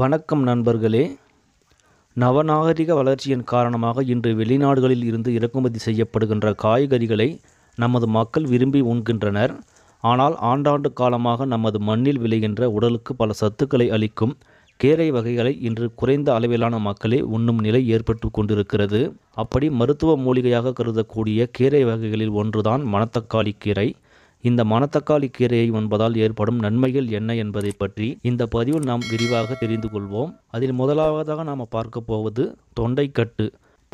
வணக்கம் நண்பர்களே நவநாகரிக வளர்ச்சியின் காரணமாக இன்று வெளிநாடுகளில் இருந்து இறக்குமதி செய்யப்படுகின்ற காய்கறிகளை நமது மக்கள் விரும்பி உண்கின்றனர் ஆனால் ஆண்டாண்டு காலமாக நமது மண்ணில் விளைகின்ற உடலுக்கு பல சத்துக்களை அளிக்கும் கீரை வகைகளை இன்று குறைந்த அளவிலான மக்களே உண்ணும் நிலை ஏற்பட்டு கொண்டிருக்கிறது அப்படி மருத்துவ மூலிகையாக கருதக்கூடிய கீரை வகைகளில் ஒன்றுதான் மணத்தக்காளி கீரை இந்த மணத்தக்காளி கீரையை உண்பதால் ஏற்படும் நன்மைகள் என்ன என்பதை பற்றி இந்த பதிவில் நாம் விரிவாக தெரிந்து கொள்வோம் அதில் முதலாவதாக நாம் பார்க்க போவது தொண்டைக்கட்டு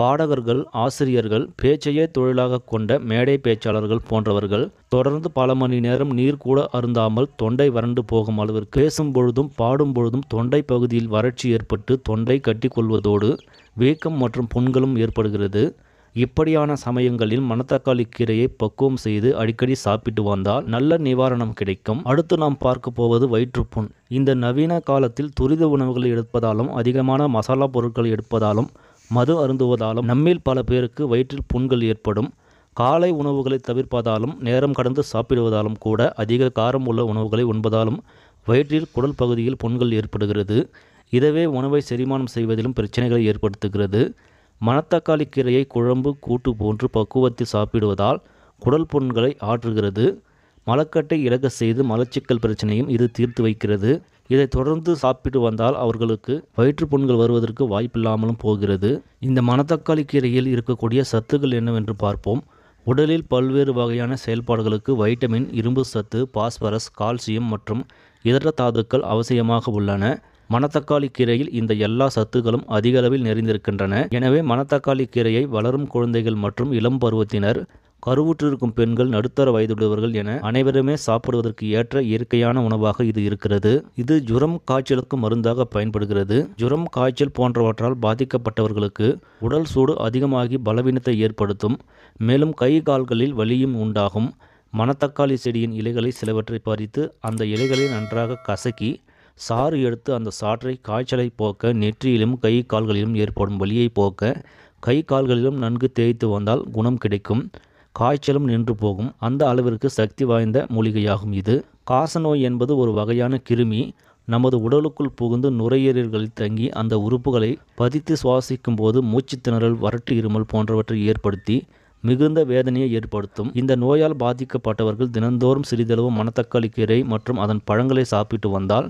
பாடகர்கள் ஆசிரியர்கள் பேச்சையே தொழிலாக கொண்ட மேடை பேச்சாளர்கள் போன்றவர்கள் தொடர்ந்து பல மணி நேரம் நீர் கூட அருந்தாமல் தொண்டை வறண்டு போகும் அளவிற்கு பேசும் பொழுதும் பாடும் பொழுதும் தொண்டை பகுதியில் வறட்சி ஏற்பட்டு தொண்டை கட்டி கொள்வதோடு வீக்கம் மற்றும் புண்களும் ஏற்படுகிறது இப்படியான சமயங்களில் மணத்தக்காளி கீரையை பக்குவம் செய்து அடிக்கடி சாப்பிட்டு வந்தால் நல்ல நிவாரணம் கிடைக்கும் அடுத்து நாம் பார்க்க போவது வயிற்றுப்புண் இந்த நவீன காலத்தில் துரித உணவுகளை எடுப்பதாலும் அதிகமான மசாலா பொருட்கள் எடுப்பதாலும் மது அருந்துவதாலும் நம்மில் பல பேருக்கு வயிற்றில் புண்கள் ஏற்படும் காலை உணவுகளை தவிர்ப்பதாலும் நேரம் கடந்து சாப்பிடுவதாலும் கூட அதிக காரம் உள்ள உணவுகளை உண்பதாலும் வயிற்றில் குடல் பகுதியில் புண்கள் ஏற்படுகிறது இதவே உணவை செரிமானம் செய்வதிலும் பிரச்சனைகளை ஏற்படுத்துகிறது மணத்தக்காளி கீரையை குழம்பு கூட்டு போன்று பக்குவத்தில் சாப்பிடுவதால் குடல் புண்களை ஆற்றுகிறது மலக்கட்டை இறக்க செய்து மலச்சிக்கல் பிரச்சனையும் இது தீர்த்து வைக்கிறது இதை தொடர்ந்து சாப்பிட்டு வந்தால் அவர்களுக்கு வயிற்றுப்புண்கள் புண்கள் வருவதற்கு வாய்ப்பில்லாமலும் போகிறது இந்த மணத்தக்காளி கீரையில் இருக்கக்கூடிய சத்துக்கள் என்னவென்று பார்ப்போம் உடலில் பல்வேறு வகையான செயல்பாடுகளுக்கு வைட்டமின் இரும்பு சத்து பாஸ்பரஸ் கால்சியம் மற்றும் இதர தாதுக்கள் அவசியமாக உள்ளன மணத்தக்காளி கீரையில் இந்த எல்லா சத்துக்களும் அதிகளவில் நிறைந்திருக்கின்றன எனவே மணத்தக்காளி கீரையை வளரும் குழந்தைகள் மற்றும் இளம் பருவத்தினர் கருவுற்றிருக்கும் பெண்கள் நடுத்தர வயதுடையவர்கள் என அனைவருமே சாப்பிடுவதற்கு ஏற்ற இயற்கையான உணவாக இது இருக்கிறது இது ஜுரம் காய்ச்சலுக்கு மருந்தாக பயன்படுகிறது ஜுரம் காய்ச்சல் போன்றவற்றால் பாதிக்கப்பட்டவர்களுக்கு உடல் சூடு அதிகமாகி பலவீனத்தை ஏற்படுத்தும் மேலும் கை கால்களில் வலியும் உண்டாகும் மணத்தக்காளி செடியின் இலைகளை சிலவற்றை பறித்து அந்த இலைகளை நன்றாக கசக்கி சாறு எடுத்து அந்த சாற்றை காய்ச்சலை போக்க நெற்றியிலும் கை கால்களிலும் ஏற்படும் வலியை போக்க கை கால்களிலும் நன்கு தேய்த்து வந்தால் குணம் கிடைக்கும் காய்ச்சலும் நின்று போகும் அந்த அளவிற்கு சக்தி வாய்ந்த மூலிகையாகும் இது காசநோய் என்பது ஒரு வகையான கிருமி நமது உடலுக்குள் புகுந்து நுரையீரல்களில் தங்கி அந்த உறுப்புகளை பதித்து சுவாசிக்கும் போது திணறல் வறட்டு இருமல் போன்றவற்றை ஏற்படுத்தி மிகுந்த வேதனையை ஏற்படுத்தும் இந்த நோயால் பாதிக்கப்பட்டவர்கள் தினந்தோறும் சிறிதளவு மணத்தக்காளி கீரை மற்றும் அதன் பழங்களை சாப்பிட்டு வந்தால்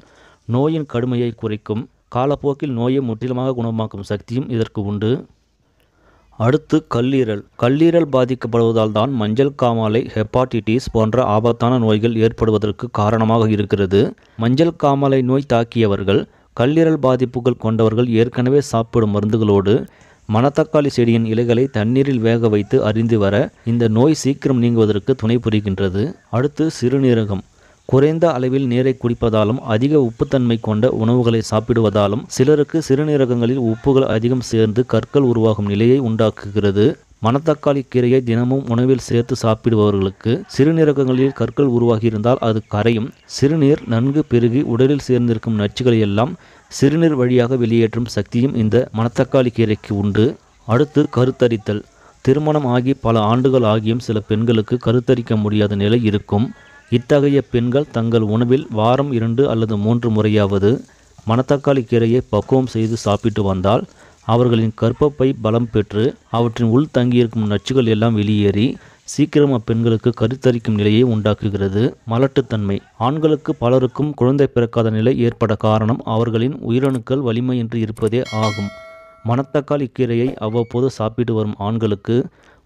நோயின் கடுமையை குறைக்கும் காலப்போக்கில் நோயை முற்றிலுமாக குணமாக்கும் சக்தியும் இதற்கு உண்டு அடுத்து கல்லீரல் கல்லீரல் பாதிக்கப்படுவதால் தான் மஞ்சள் காமாலை ஹெப்பாட்டிட்டிஸ் போன்ற ஆபத்தான நோய்கள் ஏற்படுவதற்கு காரணமாக இருக்கிறது மஞ்சள் காமாலை நோய் தாக்கியவர்கள் கல்லீரல் பாதிப்புகள் கொண்டவர்கள் ஏற்கனவே சாப்பிடும் மருந்துகளோடு மணத்தக்காளி செடியின் இலைகளை தண்ணீரில் வேக வைத்து அறிந்து வர இந்த நோய் சீக்கிரம் நீங்குவதற்கு துணை புரிகின்றது அடுத்து சிறுநீரகம் குறைந்த அளவில் நீரை குடிப்பதாலும் அதிக உப்புத்தன்மை கொண்ட உணவுகளை சாப்பிடுவதாலும் சிலருக்கு சிறுநீரகங்களில் உப்புகள் அதிகம் சேர்ந்து கற்கள் உருவாகும் நிலையை உண்டாக்குகிறது மணத்தக்காளி கீரையை தினமும் உணவில் சேர்த்து சாப்பிடுபவர்களுக்கு சிறுநீரகங்களில் கற்கள் உருவாகியிருந்தால் அது கரையும் சிறுநீர் நன்கு பெருகி உடலில் சேர்ந்திருக்கும் நச்சுகளை எல்லாம் சிறுநீர் வழியாக வெளியேற்றும் சக்தியும் இந்த மணத்தக்காளி கீரைக்கு உண்டு அடுத்து கருத்தரித்தல் திருமணம் ஆகி பல ஆண்டுகள் ஆகியும் சில பெண்களுக்கு கருத்தரிக்க முடியாத நிலை இருக்கும் இத்தகைய பெண்கள் தங்கள் உணவில் வாரம் இரண்டு அல்லது மூன்று முறையாவது மணத்தக்காளி கீரையை பக்குவம் செய்து சாப்பிட்டு வந்தால் அவர்களின் கற்பப்பை பலம் பெற்று அவற்றின் உள் தங்கியிருக்கும் நச்சுகள் எல்லாம் வெளியேறி சீக்கிரம் அப்பெண்களுக்கு கருத்தரிக்கும் நிலையை உண்டாக்குகிறது மலட்டுத்தன்மை ஆண்களுக்கு பலருக்கும் குழந்தை பிறக்காத நிலை ஏற்பட காரணம் அவர்களின் உயிரணுக்கள் வலிமையின்றி இருப்பதே ஆகும் மணத்தக்காளி கீரையை அவ்வப்போது சாப்பிட்டு வரும் ஆண்களுக்கு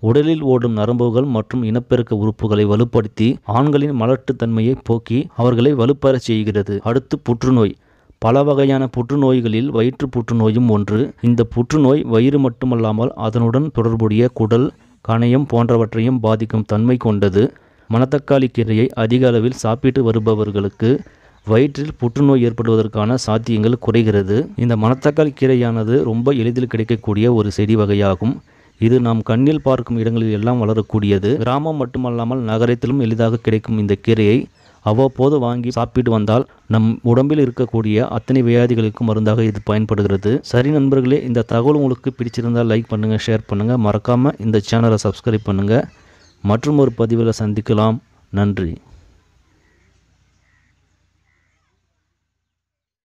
உடலில் ஓடும் நரம்புகள் மற்றும் இனப்பெருக்க உறுப்புகளை வலுப்படுத்தி ஆண்களின் தன்மையை போக்கி அவர்களை வலுப்பெறச் செய்கிறது அடுத்து புற்றுநோய் பல வகையான புற்றுநோய்களில் வயிற்று புற்றுநோயும் ஒன்று இந்த புற்றுநோய் வயிறு மட்டுமல்லாமல் அதனுடன் தொடர்புடைய குடல் கணையம் போன்றவற்றையும் பாதிக்கும் தன்மை கொண்டது மணத்தக்காளி கீரையை அதிக அளவில் சாப்பிட்டு வருபவர்களுக்கு வயிற்றில் புற்றுநோய் ஏற்படுவதற்கான சாத்தியங்கள் குறைகிறது இந்த மணத்தக்காளி கீரையானது ரொம்ப எளிதில் கிடைக்கக்கூடிய ஒரு செடி வகையாகும் இது நாம் கண்ணில் பார்க்கும் இடங்களில் எல்லாம் வளரக்கூடியது கிராமம் மட்டுமல்லாமல் நகரத்திலும் எளிதாக கிடைக்கும் இந்த கீரையை அவ்வப்போது வாங்கி சாப்பிட்டு வந்தால் நம் உடம்பில் இருக்கக்கூடிய அத்தனை வியாதிகளுக்கும் மருந்தாக இது பயன்படுகிறது சரி நண்பர்களே இந்த தகவல் உங்களுக்கு பிடிச்சிருந்தால் லைக் பண்ணுங்கள் ஷேர் பண்ணுங்கள் மறக்காமல் இந்த சேனலை சப்ஸ்கிரைப் பண்ணுங்கள் மற்றும் ஒரு பதிவில் சந்திக்கலாம் நன்றி